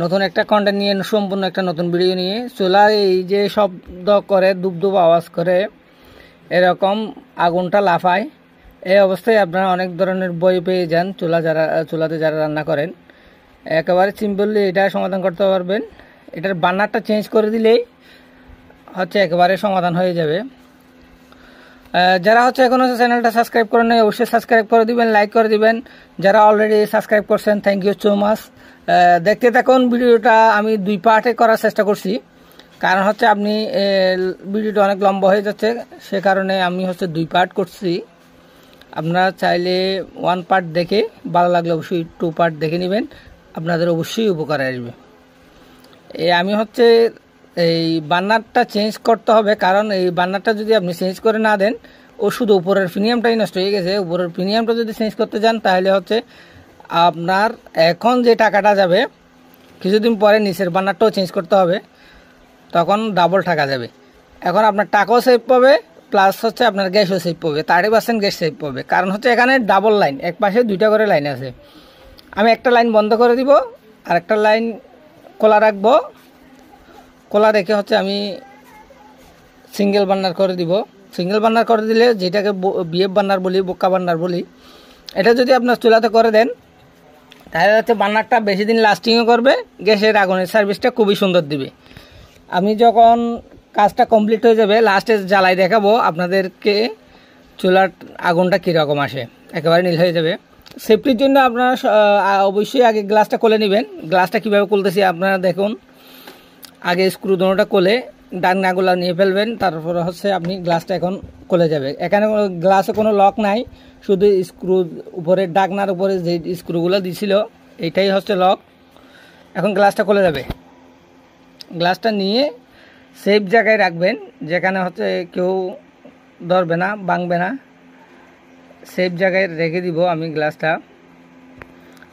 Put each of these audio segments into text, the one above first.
নতুন একটা কন্টেন্ট নিয়ে সম্পূর্ণ একটা নতুন ভিডিও নিয়ে চুলা এই যে শব্দ করে দুবদুব আওয়াজ করে এরকম আগুনটা লাফায় এই অবস্থায় আপনারা অনেক ধরনের বই পেয়ে যান চুলা যারা চুলাতে যারা রান্না করেন একেবারে সিম্পলি এটা সমাধান করতে পারবেন এটার বার্নারটা চেঞ্জ করে দিলেই হচ্ছে একেবারে সমাধান হয়ে যাবে যারা হচ্ছে এখন হচ্ছে চ্যানেলটা সাবস্ক্রাইব করেন নাই অবশ্যই সাবস্ক্রাইব করে দিবেন লাইক করে দিবেন যারা অলরেডি সাবস্ক্রাইব করছেন থ্যাংক ইউ সো মাচ দেখতে থাকুন ভিডিওটা আমি দুই পার্টে করার চেষ্টা করছি কারণ হচ্ছে আপনি ভিডিওটা অনেক লম্বা হয়ে যাচ্ছে সে কারণে আমি হচ্ছে দুই পার্ট করছি আপনারা চাইলে ওয়ান পার্ট দেখে ভালো লাগলে অবশ্যই টু পার্ট দেখে নেবেন আপনাদের অবশ্যই উপকারে আসবে এ আমি হচ্ছে এই বার্নারটা চেঞ্জ করতে হবে কারণ এই বার্নারটা যদি আপনি চেঞ্জ করে না দেন ও শুধু উপরের প্রিমিয়ামটাই নষ্ট হয়ে গেছে উপরের প্রিমিয়ামটা যদি চেঞ্জ করতে যান তাহলে হচ্ছে আপনার এখন যে টাকাটা যাবে কিছুদিন পরে নিচের বার্নারটাও চেঞ্জ করতে হবে তখন ডাবল টাকা যাবে এখন আপনার টাকাও সেভ পাবে প্লাস হচ্ছে আপনার গ্যাসও সেভ পাবে থার্টি পার্সেন্ট গ্যাস সেভ পাবে কারণ হচ্ছে এখানে ডাবল লাইন এক পাশে দুইটা করে লাইন আছে আমি একটা লাইন বন্ধ করে দিব আর একটা লাইন খোলা রাখবো কলা রেখে হচ্ছে আমি সিঙ্গেল বান্নার করে দিব সিঙ্গেল বান্নার করে দিলে যেটাকে বিএফ বান্নার বলি বোকা বান্নার বলি এটা যদি আপনার চুলাতে করে দেন তাহলে হচ্ছে বান্নারটা বেশি দিন লাস্টিংও করবে গ্যাসের আগুনের সার্ভিসটা খুবই সুন্দর দিবে আমি যখন কাজটা কমপ্লিট হয়ে যাবে লাস্টে জ্বালাই দেখাবো আপনাদেরকে চুলার আগুনটা কীরকম আসে একেবারে নীল হয়ে যাবে সেফটির জন্য আপনারা অবশ্যই আগে গ্লাসটা খুলে নেবেন গ্লাসটা কীভাবে খুলতেছি আপনারা দেখুন আগে স্ক্রু দোনোটা কোলে ডান নাগুলা নিয়ে ফেলবেন তারপরে হচ্ছে আপনি গ্লাসটা এখন কলে যাবে এখানে গ্লাসে কোনো লক নাই শুধু স্ক্রু উপরে ডাকনার উপরে যে স্ক্রুগুলো দিছিল এইটাই হচ্ছে লক এখন গ্লাসটা কলে যাবে গ্লাসটা নিয়ে সেফ জায়গায় রাখবেন যেখানে হচ্ছে কেউ ধরবে না ভাঙবে না সেফ জায়গায় রেখে দিব আমি গ্লাসটা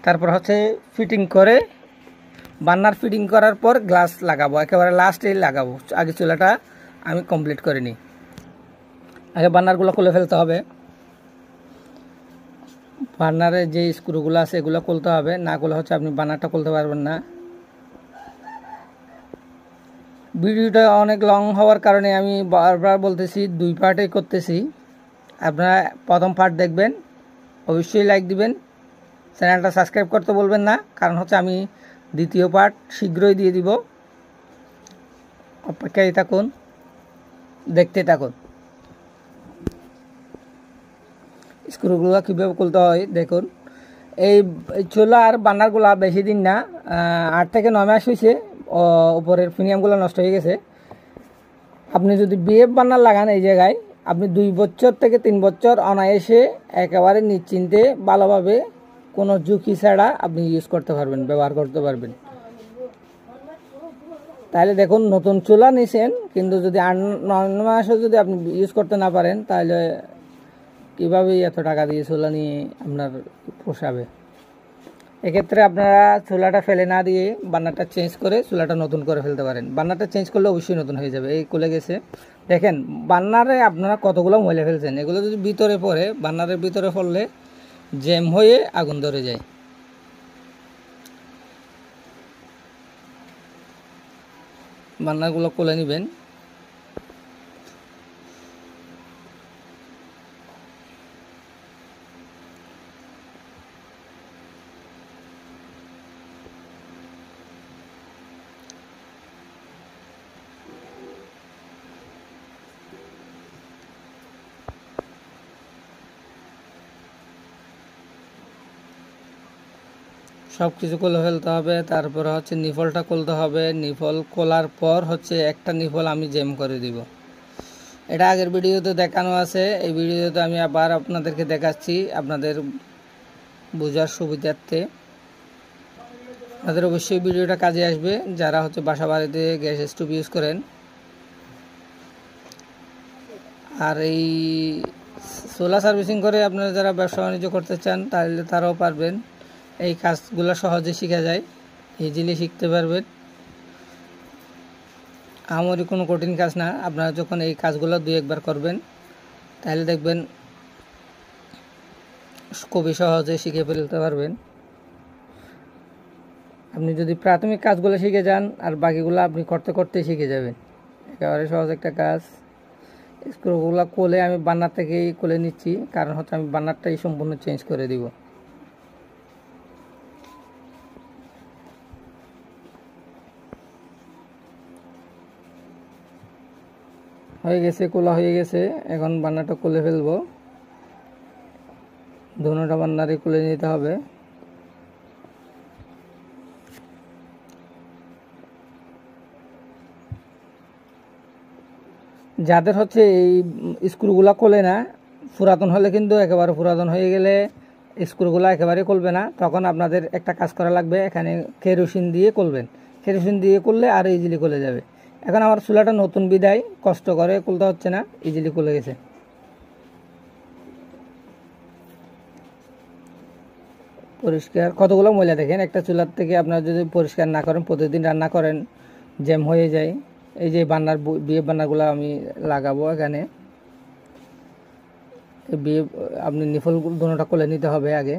তারপর হচ্ছে ফিটিং করে বান্নার ফিটিং করার পর গ্লাস লাগাবো একেবারে লাস্টে লাগাবো আগে চুলাটা আমি কমপ্লিট করে নিই আগে বান্নারগুলো খুলে ফেলতে হবে বার্নারে যে স্ক্রুগুলো আছে এগুলো খুলতে হবে না করলে হচ্ছে আপনি বার্নারটা খুলতে পারবেন না ভিডিওটা অনেক লং হওয়ার কারণে আমি বারবার বলতেছি দুই পার্টে করতেছি আপনারা প্রথম পার্ট দেখবেন অবশ্যই লাইক দিবেন চ্যানেলটা সাবস্ক্রাইব করতে বলবেন না কারণ হচ্ছে আমি দ্বিতীয় পার্ট শীঘ্রই দিয়ে দিব অপেক্ষায় থাকুন দেখতে থাকুন স্ক্রুগুলো কীভাবে খুলতে হয় দেখুন এই চোলার বান্নারগুলো বেশি দিন না আট থেকে নয় মাস হয়েছে উপরের প্রিমিয়ামগুলো নষ্ট হয়ে গেছে আপনি যদি বিএফ বানার লাগান এই জায়গায় আপনি দুই বছর থেকে তিন বছর অনায়াসে একেবারে নিশ্চিন্তে ভালোভাবে কোনো ঝুঁকি ছাড়া আপনি ইউজ করতে পারবেন ব্যবহার করতে পারবেন তাহলে দেখুন নতুন চুলা নিছেন কিন্তু যদি আট নয় মাসও যদি আপনি ইউজ করতে না পারেন তাহলে কীভাবে এত টাকা দিয়ে চুলা নিয়ে আপনার পোষাবে এক্ষেত্রে আপনারা চুলাটা ফেলে না দিয়ে বান্নারটা চেঞ্জ করে চুলাটা নতুন করে ফেলতে পারেন বান্নারটা চেঞ্জ করলে অবশ্যই নতুন হয়ে যাবে এই খুলে গেছে দেখেন বান্নারে আপনারা কতগুলো ময়লা ফেলছেন এগুলো যদি ভিতরে পড়ে বান্নারের ভিতরে পড়লে জ্যাম হয়ে আগুন ধরে যায় বান্নাগুলো কোলে নেবেন সব কিছু কোলে ফেলতে হবে তারপরে হচ্ছে নিফলটা কোলতে হবে নিফল খোলার পর হচ্ছে একটা নিফল আমি জেম করে দিব এটা আগের ভিডিওতে দেখানো আছে এই ভিডিওতে আমি আবার আপনাদেরকে দেখাচ্ছি আপনাদের বোঝার সুবিধার্থে তাদের অবশ্যই ভিডিওটা কাজে আসবে যারা হচ্ছে বাসা বাড়িতে গ্যাস স্টোভ ইউজ করেন আর এই সোলার সার্ভিসিং করে আপনারা যারা ব্যবসা বাণিজ্য করতে চান তাহলে তারাও পারবেন এই কাজগুলো সহজে শেখা যায় ইজিলি শিখতে পারবেন আমারই কোনো কঠিন কাজ না আপনারা যখন এই কাজগুলো দুই একবার করবেন তাহলে দেখবেন খুবই সহজে শিখে ফেলতে পারবেন আপনি যদি প্রাথমিক কাজগুলো শিখে যান আর বাকিগুলো আপনি করতে করতে শিখে যাবেন একেবারে সহজ একটা কাজ স্ক্রুগুলো কোলে আমি বান্নার থেকেই কোলে নিচ্ছি কারণ হচ্ছে আমি বান্নারটাই সম্পূর্ণ চেঞ্জ করে দিব হয়ে গেছে কোলা হয়ে গেছে এখন বান্নাটা কোলে ফেলবো ধুনোটা বান্নারে কোলে নিতে হবে যাদের হচ্ছে এই স্ক্রুগুলো কোলে না পুরাতন হলে কিন্তু একেবারে পুরাতন হয়ে গেলে স্ক্রুগুলো একেবারে কলবে না তখন আপনাদের একটা কাজ করা লাগবে এখানে কেরোসিন দিয়ে করবেন কেরোসিন দিয়ে করলে আরও ইজিলি কলে যাবে এখন আমার চুলাটা নতুন বিদায় কষ্ট করে খুলতে হচ্ছে না ইজিলি খুলে গেছে পরিষ্কার কতগুলো ময়লা দেখেন একটা চুলার থেকে আপনারা যদি পরিষ্কার না করেন প্রতিদিন রান্না করেন জ্যাম হয়ে যায় এই যে বান্নার বিয়ে বান্নাগুলো আমি লাগাবো এখানে বিয়ে আপনি নিফল দুটোটা খুলে নিতে হবে আগে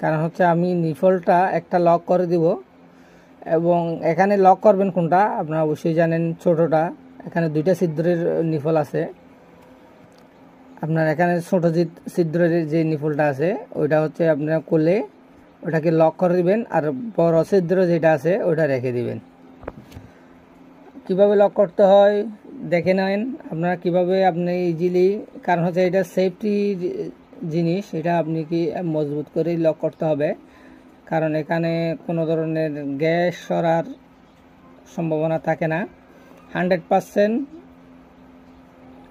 কারণ হচ্ছে আমি নিফলটা একটা লক করে দিব এবং এখানে লক করবেন কোনটা আপনারা অবশ্যই জানেন ছোটটা এখানে দুইটা ছিদ্রের নিফল আছে আপনার এখানে ছোট ছিদ্রের যে নিফলটা আছে ওইটা হচ্ছে আপনারা কোলে ওটাকে লক করে দিবেন আর বড় ছিদ্র যেটা আছে ওটা রেখে দিবেন কিভাবে লক করতে হয় দেখে নেন আপনারা কিভাবে আপনি ইজিলি কারণ হচ্ছে এটা সেফটি জিনিস এটা আপনি কি মজবুত করে লক করতে হবে কারণ এখানে কোনো ধরনের গ্যাস সরার সম্ভাবনা থাকে না হান্ড্রেড পারসেন্ট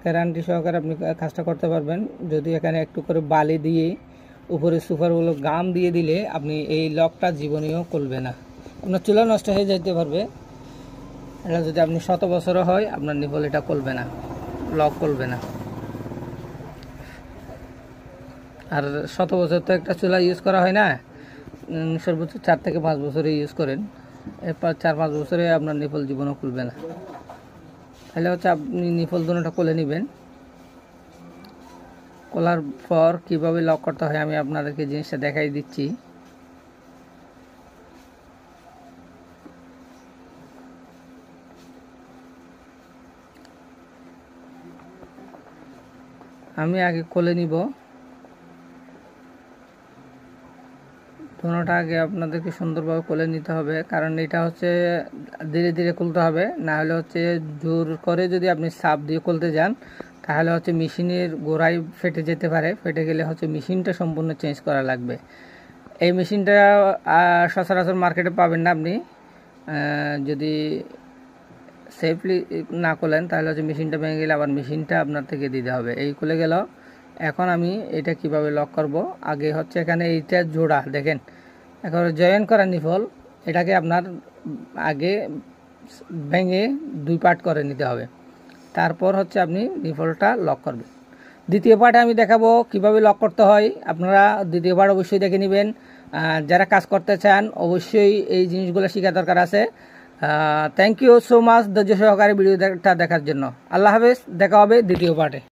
গ্যারান্টি সহকারে আপনি কাজটা করতে পারবেন যদি এখানে একটু করে বালি দিয়ে উপরে সুফারগুলো গাম দিয়ে দিলে আপনি এই লকটা জীবনীয় করবে না আপনার চুলা নষ্ট হয়ে যেতে পারবে এটা যদি আপনি শত বছরও হয় আপনার নিপল এটা করবে না লক করবে না আর শত বছর তো একটা চুলা ইউজ করা হয় না সর্বোচ্চ চার থেকে পাঁচ বছরে ইউজ করেন এরপর চার পাঁচ বছরে আপনার নিফল জীবনও খুলবে না তাহলে হচ্ছে আপনি নিফল দোনোটা কোলে নেবেন খোলার পর কীভাবে লক করতে হয় আমি আপনাদেরকে জিনিসটা দেখাই দিচ্ছি আমি আগে কোলে নিব পনেরোটা আগে আপনাদেরকে সুন্দরভাবে কোলে নিতে হবে কারণ এটা হচ্ছে ধীরে ধীরে খুলতে হবে না হলে হচ্ছে জোর করে যদি আপনি সাপ দিয়ে খুলতে যান তাহলে হচ্ছে মেশিনের গোড়াই ফেটে যেতে পারে ফেটে গেলে হচ্ছে মেশিনটা সম্পূর্ণ চেঞ্জ করা লাগবে এই মেশিনটা সচরাচর মার্কেটে পাবেন না আপনি যদি সেফলি না করলেন তাহলে হচ্ছে মেশিনটা ভেঙে গেলে আবার মেশিনটা আপনার থেকে দিতে হবে এই খুলে গেল এখন আমি এটা কিভাবে লক করব আগে হচ্ছে এখানে এইটা জোড়া দেখেন এখন জয়েন করা নিফল এটাকে আপনার আগে ভেঙে দুই পার্ট করে নিতে হবে তারপর হচ্ছে আপনি নিফলটা লক করবেন দ্বিতীয় পার্টে আমি দেখাবো কিভাবে লক করতে হয় আপনারা দ্বিতীয় পার্ট অবশ্যই দেখে নেবেন যারা কাজ করতে চান অবশ্যই এই জিনিসগুলো শেখা দরকার আছে থ্যাংক ইউ সো মাচ ধৈর্য সহকারে ভিডিওটা দেখার জন্য আল্লাহ হাফেজ দেখা হবে দ্বিতীয় পার্টে